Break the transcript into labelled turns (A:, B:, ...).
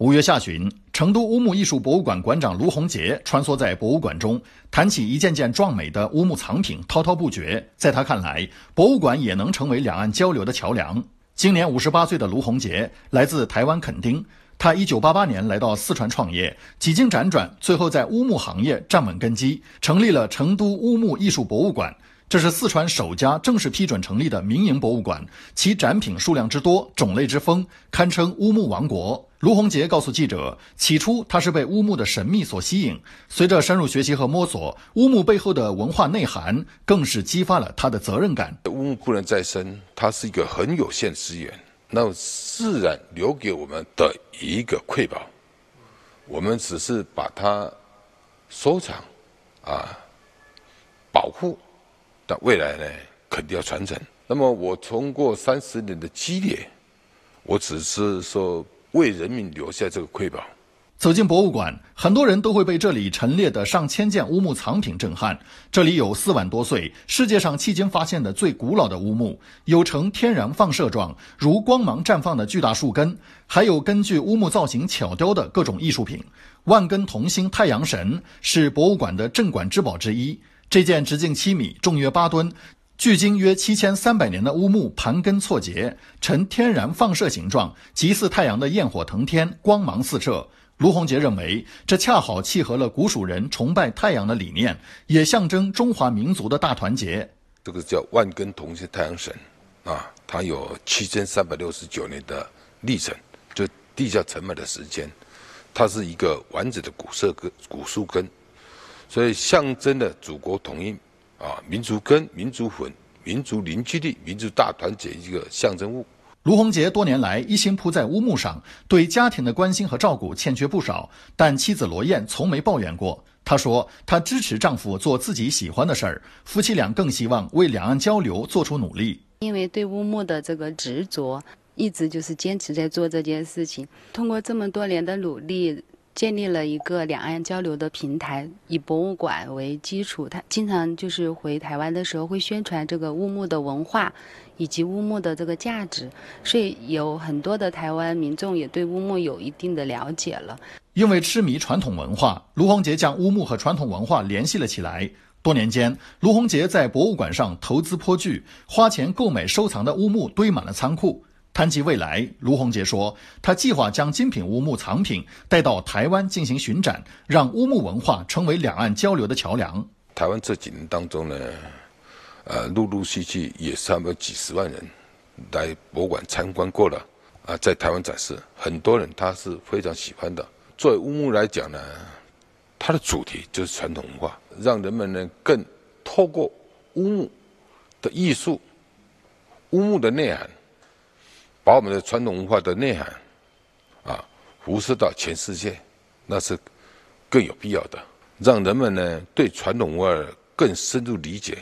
A: 五月下旬，成都乌木艺术博物馆馆长卢洪杰穿梭在博物馆中，谈起一件件壮美的乌木藏品，滔滔不绝。在他看来，博物馆也能成为两岸交流的桥梁。今年五十八岁的卢洪杰来自台湾垦丁，他一九八八年来到四川创业，几经辗转，最后在乌木行业站稳根基，成立了成都乌木艺术博物馆。这是四川首家正式批准成立的民营博物馆，其展品数量之多、种类之丰，堪称乌木王国。卢洪杰告诉记者：“起初他是被乌木的神秘所吸引，随着深入学习和摸索，乌木背后的文化内涵更是激发了他的责任感。乌木不能再生，
B: 它是一个很有限资源，那自然留给我们的一个瑰宝。我们只是把它收藏、啊保护，但未来呢，肯定要传承。那么我通过三十年的积累，我只是说。”为人民留下
A: 这个瑰宝。走进博物馆，很多人都会被这里陈列的上千件乌木藏品震撼。这里有四万多岁世界上迄今发现的最古老的乌木，有呈天然放射状如光芒绽放的巨大树根，还有根据乌木造型巧雕的各种艺术品。万根同心太阳神是博物馆的镇馆之宝之一，这件直径七米，重约八吨。距今约七千三百年的乌木盘根错节，呈天然放射形状，极似太阳的焰火腾天，光芒四射。卢洪杰认为，这恰好契合了古蜀人崇拜太阳的理念，也象征中华民族的大团结。这个叫万
B: 根同心太阳神，啊，它有七千三百六十九年的历程，就地下沉没的时间，它是一个完整的古色根，古树根，所以象征的祖国统一。啊，民族根、民族魂、民族凝聚力、民族大团
A: 结一个象征物。卢洪杰多年来一心扑在乌木上，对家庭的关心和照顾欠缺不少，但妻子罗艳从没抱怨过。她说，她支持丈夫做自己喜欢的事儿，夫妻俩更希望为两岸交流做出努力。
C: 因为对乌木的这个执着，一直就是坚持在做这件事情。通过这么多年的努力。建立了一个两岸交流的平台，以博物馆为基础。他经常就是回台湾的时候，会宣传这个乌木的文化以及乌木的这个价值，所以有很多的台湾民众也对乌木有一定的了解了。
A: 因为痴迷传统文化，卢洪杰将乌木和传统文化联系了起来。多年间，卢洪杰在博物馆上投资颇巨，花钱购买收藏的乌木堆满了仓库。谈及未来，卢洪杰说：“他计划将精品乌木藏品带到台湾进行巡展，让乌木文化成为两岸交流的桥梁。
B: 台湾这几年当中呢，呃，陆陆续续也差不多几十万人来博物馆参观过了。啊，在台湾展示，很多人他是非常喜欢的。作为乌木来讲呢，它的主题就是传统文化，让人们呢更透过乌木的艺术、乌木的内涵。”把我们的传统文化的内涵，啊，辐射到全世界，那是更有必要的。让人们呢对传统文化更深入理解。